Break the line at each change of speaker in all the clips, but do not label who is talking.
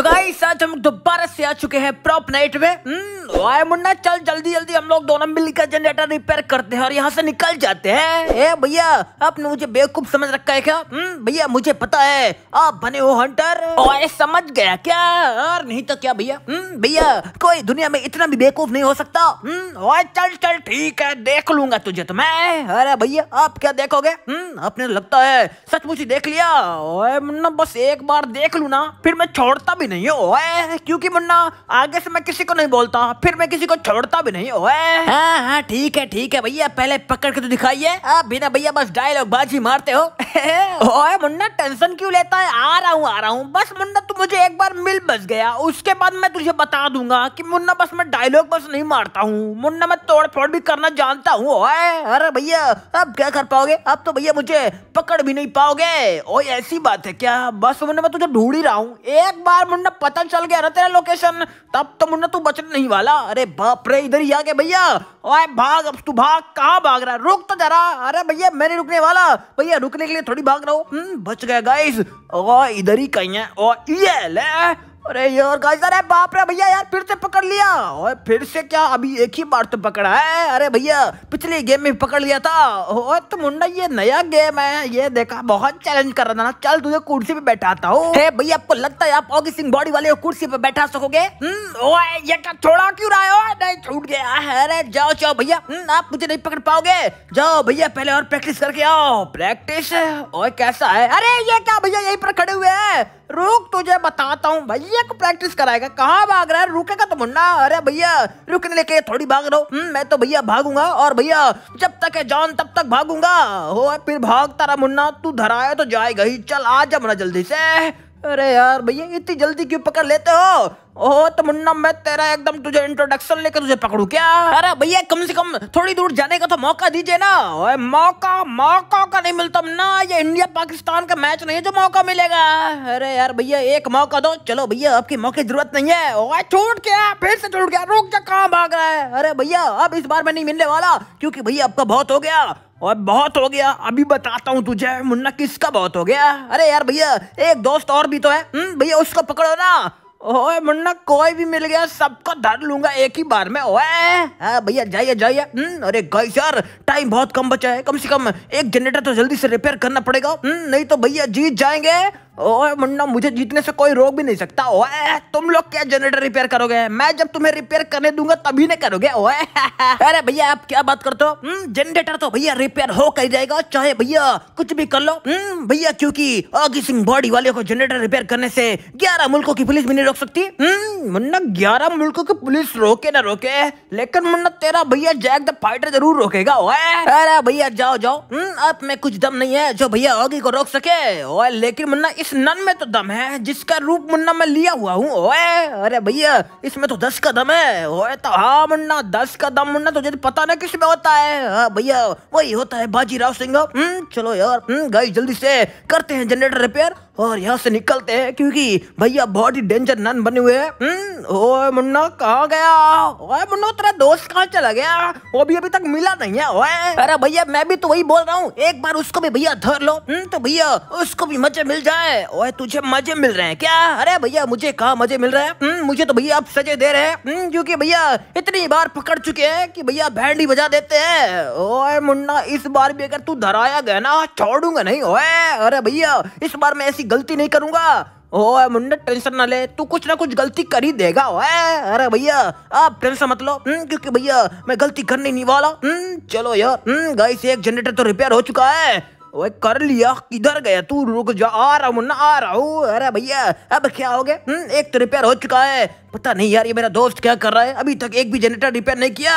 तो गाइस आज हम दोबारा से आ चुके हैं प्रॉप नाइट में आए हम्म, मुन्ना चल जल्दी जल्दी हम लोग दोनों मिलकर जनरेटर रिपेयर करते हैं और यहाँ से निकल जाते हैं ए भैया आपने मुझे बेवकूफ समझ रखा है क्या हम्म, भैया मुझे पता है आप बने हो हंटर ओए समझ गया क्या और नहीं तो क्या भैया हम्म, भैया कोई दुनिया में इतना भी बेवकूफ नहीं हो सकता ओए चल चल ठीक है देख लूंगा तुझे तो मैं अरे भैया आप क्या देखोगे आपने लगता है सचमुच देख लिया ओए मुन्ना बस एक बार देख लू ना फिर मैं छोड़ता भी नहीं हो क्योंकि मुन्ना आगे से मैं किसी को नहीं बोलता फिर मैं किसी को छोड़ता भी नहीं ओए हाँ हाँ ठीक है ठीक है भैया पहले पकड़ के तो दिखाइए आप बिना भैया बस डायलॉग बाजी मारते हो ओए मुन्ना टेंशन क्यों लेता है आ रहा हूँ आ रहा हूँ बस मुन्ना तू मुझे एक बार मिल बस गया उसके बाद मैं तुझे बता दूंगा कि मुन्ना बस मैं डायलॉग बस नहीं मारता हूँ मुन्ना मैं तोड़ फोड़ भी करना जानता हूँ अरे भैया अब क्या कर पाओगे अब तो भैया मुझे पकड़ भी नहीं पाओगे ओ ऐसी बात है क्या बस मुन्ना मैं तुझे ढूंढ ही रहा हूँ एक बार मुन्ना पता चल गया रहा तेरा लोकेशन तब तो मुन्ना तू बचने नहीं वाला अरे बाप रे इधर ही आ गया भैया ओए भाग अब तू भाग कहाँ भाग रहा है रुक तो जरा अरे भैया मैं नहीं रुकने वाला भैया रुकने के लिए थोड़ी भाग रहा हूँ हम्म, बच गया गाइस ओ इधर ही कहीं है ओ ये ले अरे यार गाइस अरे बाप रे भैया यार फिर से पकड़ लिया और फिर से क्या अभी एक ही बार तो पकड़ा है अरे भैया पिछले गेम में पकड़ लिया था ओ तो मुंडा ये नया गेम है ये देखा बहुत चैलेंज कर रहा था ना चल तुझे कुर्सी पे बैठाता हूँ भैया आपको लगता है आप ओगी सिंह बॉडी वाले कुर्सी पे बैठा सकोगे हम्म, ओए ये क्या छोड़ा क्यों रहा है छूट गया अरे जाओ जाओ भैया हम्म, आप मुझे नहीं पकड़ पाओगे जाओ भैया पहले और प्रैक्टिस करके आओ प्रैक्टिस और कैसा है अरे ये क्या भैया यही पर खड़े हुए है रुक तुझे बताता हूँ भैया को प्रैक्टिस कराएगा कहाँ भाग रहा है रुकेगा तो मुन्ना अरे भैया रुकने लेके थोड़ी भाग रहो हम्म, मैं तो भैया भागूंगा और भैया जब तक है जान तब तक भागूंगा हो फिर भागता रहा मुन्ना तू धराया तो जाएगा ही चल आ जा जल्दी से अरे यार भैया इतनी जल्दी क्यों पकड़ लेते हो ओह तो मुन्ना मैं तेरा एकदम तुझे इंट्रोडक्शन लेकर तुझे पकड़ू क्या अरे भैया कम से कम थोड़ी दूर जाने का तो मौका दीजिए ना ओए मौका मौका का नहीं मिलता ना ये इंडिया पाकिस्तान का मैच नहीं है जो मौका मिलेगा अरे यार भैया एक मौका दो चलो भैया आपकी मौके की जरूरत नहीं है ओए छूट गया फिर से छूट गया रुक जा कहाँ भाग रहा है अरे भैया अब इस बार मैं नहीं मिलने वाला क्योंकि भैया आपका तो बहुत हो गया और बहुत हो गया अभी बताता हूँ तुझे मुन्ना किसका बहुत हो गया अरे यार भैया एक दोस्त और भी तो है हम्म, भैया उसको पकड़ो ना ओए मुन्ना कोई भी मिल गया सबको धर लूंगा एक ही बार में ओए हाँ भैया जाइए जाइए हम्म, अरे गाइस यार टाइम बहुत कम बचा है कम से कम एक जनरेटर तो जल्दी से रिपेयर करना पड़ेगा हम्म, नहीं तो भैया जीत जाएंगे ओए मुन्ना मुझे जीतने से कोई रोक भी नहीं सकता ओए तुम लोग क्या जनरेटर रिपेयर करोगे मैं जब तुम्हें रिपेयर करने दूंगा तभी नहीं करोगे ओए अरे भैया आप क्या बात करते हो जनरेटर हम्म, तो भैया रिपेयर हो कर जाएगा चाहे भैया कुछ भी कर लो हम्म, भैया क्योंकि आगे सिंह बॉडी वाले को जनरेटर रिपेयर करने से ग्यारह मुल्कों की पुलिस भी नहीं रोक सकती हम्म, मुन्ना ग्यारह मुल्कों की पुलिस रोके ना रोके लेकिन मुन्ना तेरा भैया जैक द फाइटर जरूर रोकेगा अरे भैया जाओ जाओ आप में कुछ दम नहीं है जो भैया आगे को रोक सके ओए लेकिन मुन्ना इस इस नन में तो दम है जिसका रूप मुन्ना मैं लिया हुआ हूँ ओए अरे भैया इसमें तो दस का दम है ओए तो हाँ मुन्ना दस का दम मुन्ना तो पता ना किस में होता है हाँ भैया वही होता है बाजीराव सिंह हम्म, चलो यार हम्म, गाइस जल्दी से करते हैं जनरेटर रिपेयर और यहाँ से निकलते हैं क्योंकि भैया बहुत ही डेंजर नन बने हुए हैं हम्म, ओए मुन्ना कहाँ गया ओए मुन्ना तेरा दोस्त कहाँ चला गया वो भी अभी तक मिला नहीं है ओए अरे भैया मैं भी तो वही बोल रहा हूँ एक बार उसको भी भैया धर लो हम्म, तो भैया उसको भी मजे मिल जाए ओए तुझे मजे मिल रहे हैं क्या अरे भैया मुझे कहाँ मजे मिल रहे हैं हम्म, मुझे तो भैया आप सजे दे रहे हैं क्यूँकी भैया इतनी बार पकड़ चुके हैं कि भैया भैंडी बजा देते हैं ओए मुन्ना इस बार भी अगर तू धराया गया ना छोड़ूंगा नहीं ओए अरे भैया इस बार मैं ऐसी गलती नहीं करूंगा ओ मुंडा टेंशन ना ले तू कुछ ना कुछ गलती कर ही देगा ओए अरे भैया आप टेंशन मत लो हम्म, क्योंकि भैया मैं गलती करने नहीं वाला हम्म, चलो यार गाइस हम्म, एक जनरेटर तो रिपेयर हो चुका है ओए कर लिया किधर गया तू रुक जा आ रहा हूँ ना आ रहा हूँ अरे भैया अब क्या हो गया एक तो रिपेयर हो चुका है पता नहीं यार ये मेरा दोस्त क्या कर रहा है अभी तक एक भी जनरेटर रिपेयर नहीं किया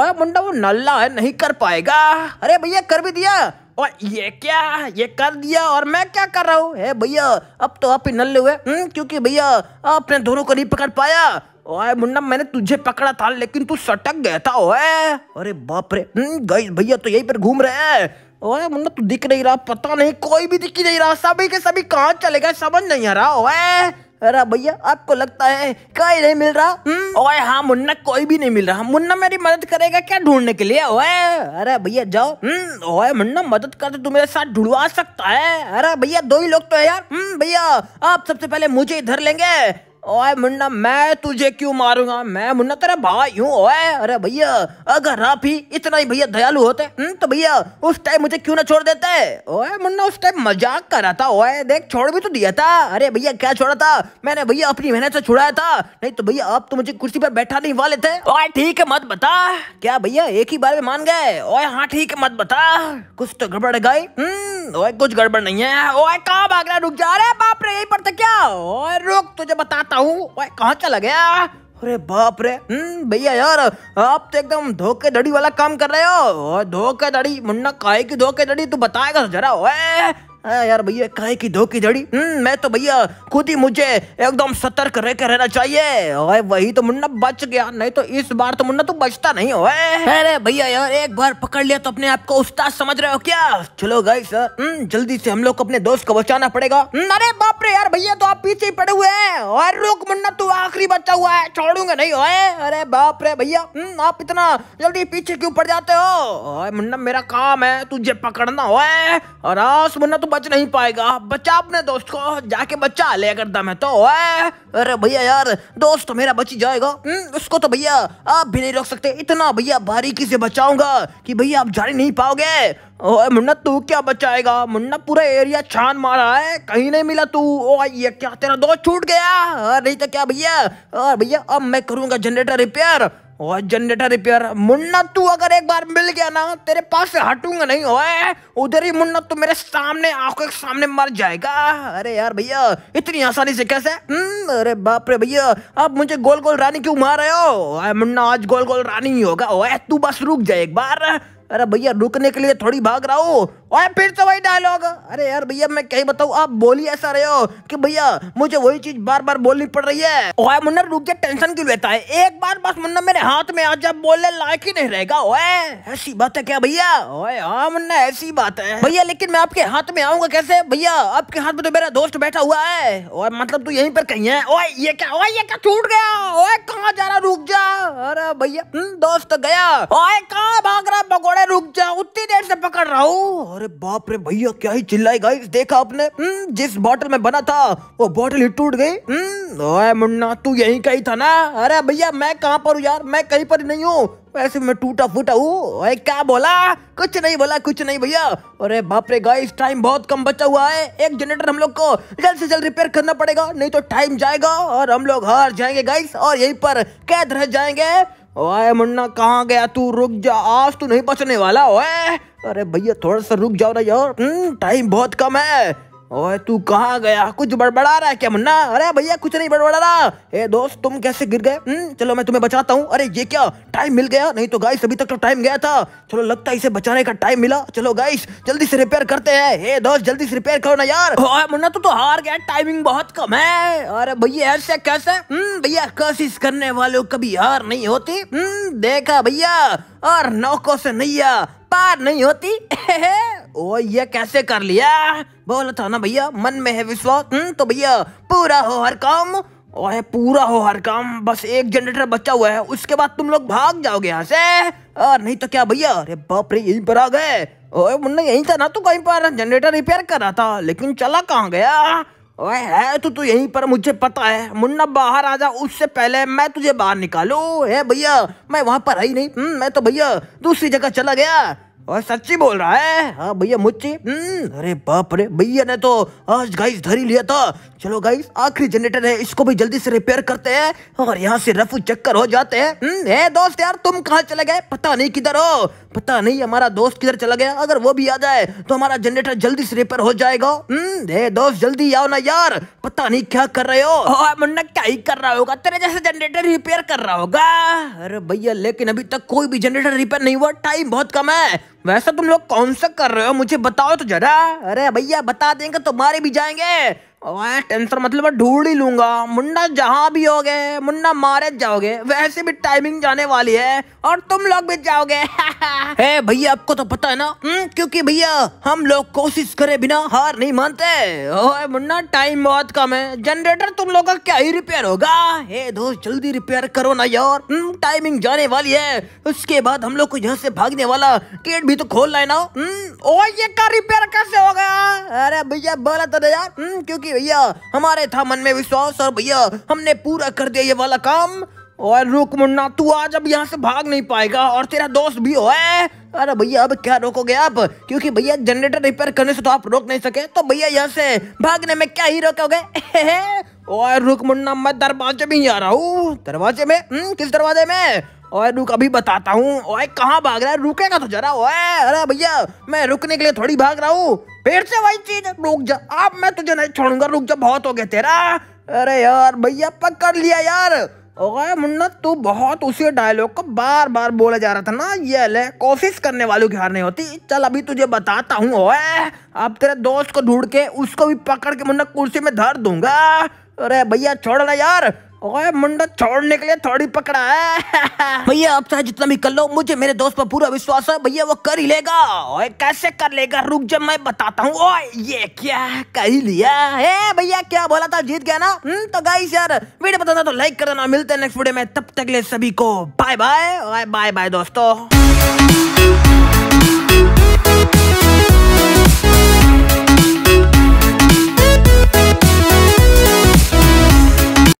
ओए मुंडा वो नल्ला है नहीं कर पाएगा अरे भैया कर भी दिया और ये क्या ये कर दिया और मैं क्या कर रहा हूँ भैया अब तो आप ही नल्ले हुए हम्म, क्योंकि भैया आपने दोनों को नहीं पकड़ पाया ओए मुन्ना मैंने तुझे पकड़ा था लेकिन तू सटक गया था ओए अरे बाप रे हम्म, गई भैया तो यही पर घूम रहे हैं ओए मुन्ना तू दिख नहीं रहा पता नहीं कोई भी दिख नहीं रहा सभी के सभी कहाँ चले गए समझ नहीं आ रहा ओए अरे भैया आपको लगता है कोई नहीं मिल रहा हम्म। ओए हाँ मुन्ना कोई भी नहीं मिल रहा मुन्ना मेरी मदद करेगा क्या ढूंढने के लिए ओए अरे भैया जाओ हम्म। ओए मुन्ना मदद कर तू मेरे साथ ढूंढवा सकता है अरे भैया दो ही लोग तो है यार हम्म, भैया आप सबसे पहले मुझे इधर धर लेंगे ओए मुन्ना मैं तुझे क्यों मारूंगा मैं मुन्ना तेरा भाई हूँ ओए अरे भैया अगर आप ही इतना ही भैया दयालु होते न, हम्म, तो भैया उस टाइम मुझे क्यों ना छोड़ देते ओए मुन्ना उस टाइम मजाक कर रहा था ओए देख छोड़ भी तो दिया था अरे भैया क्या छोड़ा था मैंने भैया अपनी मेहनत से छुड़ाया था नहीं तो भैया आप तो मुझे कुर्सी पर बैठा नहीं वाले थे ओए ठीक है मत बता क्या भैया एक ही बार में मान गए ओए हाँ ठीक है मत बता कुछ तो गड़बड़ गई हम्म, ओए कुछ गड़बड़ नहीं है ओए कहाँ भाग रहा रुक जा रहे बाप रे यहीं पर था क्या ओए रुक तुझे बताता हूँ ओए कहाँ चला गया अरे बाप रे हम्म, भैया यार आप तो एकदम धोखे धड़ी वाला काम कर रहे हो धोखे धड़ी मुन्ना काहे की धोखे धड़ी तू बताएगा तो जरा ओए यार भैया काहे की धोखी धड़ी हम्म, मैं तो भैया खुद ही मुझे एकदम सतर्क रह के रहना चाहिए ओए वही तो मुन्ना बच गया नहीं तो इस बार तो मुन्ना तू बचता नहीं हो अरे भैया यार एक बार पकड़ लिया तो अपने आप को उस्ताद समझ रहे हो क्या चलो गाइस हम्म, जल्दी से हम लोग को अपने दोस्त को बचाना पड़ेगा हम्म, अरे बाप रे यार भैया तो आप पीछे ही पड़े हुए हैं और रुक मुन्ना तू आखिरी बच्चा हुआ है छोड़ूंगा नहीं ओए अरे बाप रे भैया आप इतना जल्दी पीछे क्यों पड़ जाते हो मुन्ना मेरा काम है तुझे पकड़ना हो और आस मुन्ना तुम बच नहीं पाएगा बचा अपने दोस्त को जाके बचा ले अगर दम है तो अरे भैया यार दोस्त मेरा बच ही जाएगा हम्म, उसको तो भैया आप भी नहीं रोक सकते इतना भैया बारीकी से बचाऊंगा कि भैया आप जा नहीं पाओगे ओए मुन्ना तू क्या बचाएगा मुन्ना पूरा एरिया छान मारा है कहीं नहीं मिला तू ओ ये क्या तेरा दोस्त छूट गया नहीं तो क्या भैया भैया अब मैं करूंगा जनरेटर रिपेयर और जनरेटर रिपेयर मुन्ना तू अगर एक बार मिल गया ना तेरे पास से हटूंगा नहीं ओए उधर ही मुन्ना तू मेरे सामने आंखों के सामने मर जाएगा अरे यार भैया इतनी आसानी से कैसे हम्म, अरे बाप रे भैया अब मुझे गोल गोल रानी क्यों मार रहे हो ओए मुन्ना आज गोल गोल रानी ही होगा ओए तू बस रुक जाए एक बार अरे भैया रुकने के लिए थोड़ी भाग रहा हो और फिर तो वही डायलॉग अरे यार भैया मैं कही बताऊ आप बोली ऐसा रहे हो कि भैया मुझे वही चीज बार बार बोलनी पड़ रही है ओए मुन्ना रुक जा टेंशन क्यों लेता है एक बार बस मुन्ना मेरे हाथ में आ जा बोलने लायक ही नहीं रहेगा ओए ऐसी बात है क्या भैया ओए हाँ मुन्ना ऐसी बात है भैया लेकिन मैं आपके हाथ में आऊंगा कैसे भैया आपके हाथ में तो मेरा दोस्त बैठा हुआ है और मतलब तू यहीं पर कहीं है ओए ये क्या ओए ये क्या छूट गया ओए कहाँ जा रहा रुक जा अरे भैया हम्म, दोस्त तो गया ओए कहाँ भाग रहा पकौड़े रुक जा उतनी देर से पकड़ रहा हूँ अरे बाप रे भैया क्या ही चिल्लाई गाइस देखा आपने हम्म, जिस बॉटल में बना था वो बॉटल ही टूट गई हम्म, ओए मुन्ना तू यही का था ना अरे भैया मैं कहाँ पर हूँ यार मैं कहीं पर नहीं हूँ वैसे मैं टूटा फूटा हूँ क्या बोला कुछ नहीं बोला कुछ नहीं भैया अरे बाप रे गाइस टाइम बहुत कम बचा हुआ है एक जनरेटर हम लोग को जल्द से जल्द रिपेयर करना पड़ेगा नहीं तो टाइम जाएगा और हम लोग हार जाएंगे गाइस और यहीं पर कैद रह जाएंगे ओए मुन्ना कहाँ गया तू रुक जा आज तू नहीं बचने वाला ओए अरे भैया थोड़ा सा रुक जाओ ना यार टाइम हम्म, बहुत कम है ओए तू कहाँ गया कुछ बड़बड़ा रहा है क्या मुन्ना अरे भैया कुछ नहीं बड़बड़ा रहा ए दोस्त तुम कैसे गिर गए हम्म, चलो मैं तुम्हें बचाता हूँ अरे ये क्या टाइम मिल गया नहीं तो गाइस अभी तक तो टाइम गया था चलो लगता है इसे बचाने का टाइम मिला चलो गाइस जल्दी से रिपेयर करते हैं ए दोस्त जल्दी से रिपेयर करो ना यार ओए मुन्ना तू तो हार गया टाइमिंग बहुत कम है अरे भैया ऐसे कैसे हम्म, भैया कोशिश करने वालों कभी हार नहीं होती हम्म, देखा भैया और नौकों से नैया पार नहीं होती ओ ये कैसे कर लिया बोला था ना भैया मन में है विश्वास हम्म, तो भैया पूरा हो हर काम ओए पूरा हो हर काम बस एक जनरेटर बचा हुआ है उसके बाद तुम लोग भाग जाओगे यहाँ से और नहीं तो क्या भैया अरे बाप रे यहीं पर आ गए ओए मुन्ना यहीं था ना तू कहीं पर जनरेटर रिपेयर कर रहा था लेकिन चला कहाँ गया ओए है तो तू यहीं पर मुझे पता है मुन्ना बाहर आ जा उससे पहले मैं तुझे बाहर निकालू है भैया मैं वहां पर आई नहीं हम्म, मैं तो भैया दूसरी जगह चला गया और सच्ची बोल रहा है हाँ भैया मुच्ची हम्म। अरे बाप रे भैया ने तो आज गाइस धरी लिया था चलो गाइस आखिरी जनरेटर है इसको भी जल्दी से रिपेयर करते हैं और यहाँ से रफू चक्कर हो जाते हैं हम्म। है दोस्त यार तुम कहाँ चले गए पता नहीं किधर हो पता नहीं हमारा दोस्त किधर चला गया अगर वो भी आ जाए तो हमारा जनरेटर जल्दी से रिपेयर हो जाएगा हे हम्म। दोस्त जल्दी आओ ना यार पता नहीं क्या कर रहे हो मुन्ना क्या ही कर रहा होगा तेरे जैसे जनरेटर रिपेयर कर रहा होगा अरे भैया लेकिन अभी तक कोई भी जनरेटर रिपेयर नहीं हुआ टाइम बहुत कम है वैसा तुम लोग कौन सा कर रहे हो मुझे बताओ तो जरा अरे भैया बता देंगे तुम्हारे तो भी जाएंगे टेंशन मतलब मैं ढूंढ ही लूंगा मुंडा जहाँ भी हो गए मुंडा मारे जाओगे वैसे भी टाइमिंग जाने वाली है और तुम लोग भी जाओगे भैया आपको तो पता है ना हम्म, क्योंकि भैया हम लोग कोशिश करे बिना हार नहीं मानते मुन्ना टाइम बहुत कम है जनरेटर तुम लोग का क्या ही रिपेयर होगा हे दोस्त जल्दी रिपेयर करो ना यार टाइमिंग हम्म, जाने वाली है उसके बाद हम लोग को यहाँ से भागने वाला गेट भी तो खोलना है ना हम्म, ओ ये का रिपेयर कैसे होगा अरे भैया बोला तो यार क्योंकि जी भैया हमारे था मन में विश्वास और भैया हमने पूरा कर दिया ये वाला काम और रुक मुन्ना तू आज अब यहाँ से भाग नहीं पाएगा और तेरा दोस्त भी हो है अरे भैया अब क्या रोकोगे आप क्योंकि भैया जनरेटर रिपेयर करने से तो आप रोक नहीं सके तो भैया यहाँ से भागने में क्या ही रोकोगे और रुक मुन्ना मैं दरवाजे में ही आ रहा हूँ दरवाजे में हुँ? हम्म, किस दरवाजे में ओए रुक अभी बताता हूँ ओए कहाँ भाग रहा है रुकेगा तो जरा ओए अरे भैया मैं रुकने के लिए थोड़ी भाग रहा हूँ फिर से वही चीज रुक जा अब मैं तुझे नहीं छोड़ूंगा रुक जा बहुत हो गया तेरा अरे यार भैया पकड़ लिया यार ओए मुन्ना तू बहुत उसी डायलॉग को बार बार बोला जा रहा था ना ये ले कोशिश करने वालों की हार नहीं होती चल अभी तुझे बताता हूँ ओए अब तेरे दोस्त को ढूंढ के उसको भी पकड़ के मुन्ना कुर्सी में धर दूंगा अरे भैया छोड़ना यार ओए मुंडा छोड़ने के लिए थोड़ी पकड़ा है भैया आप चाहे जितना भी कर लो मुझे मेरे दोस्त पर पूरा विश्वास है भैया वो कर ही लेगा ओए कैसे कर लेगा रुक जब मैं बताता हूँ ओए ये क्या कर ही लिया है भैया क्या बोला था जीत गया ना हम्म तो गाइस यार वीडियो पसंद तो लाइक कर देना मिलते हैं नेक्स्ट वीडियो में तब तक ले सभी को बाय बाय बाय बाय दोस्तों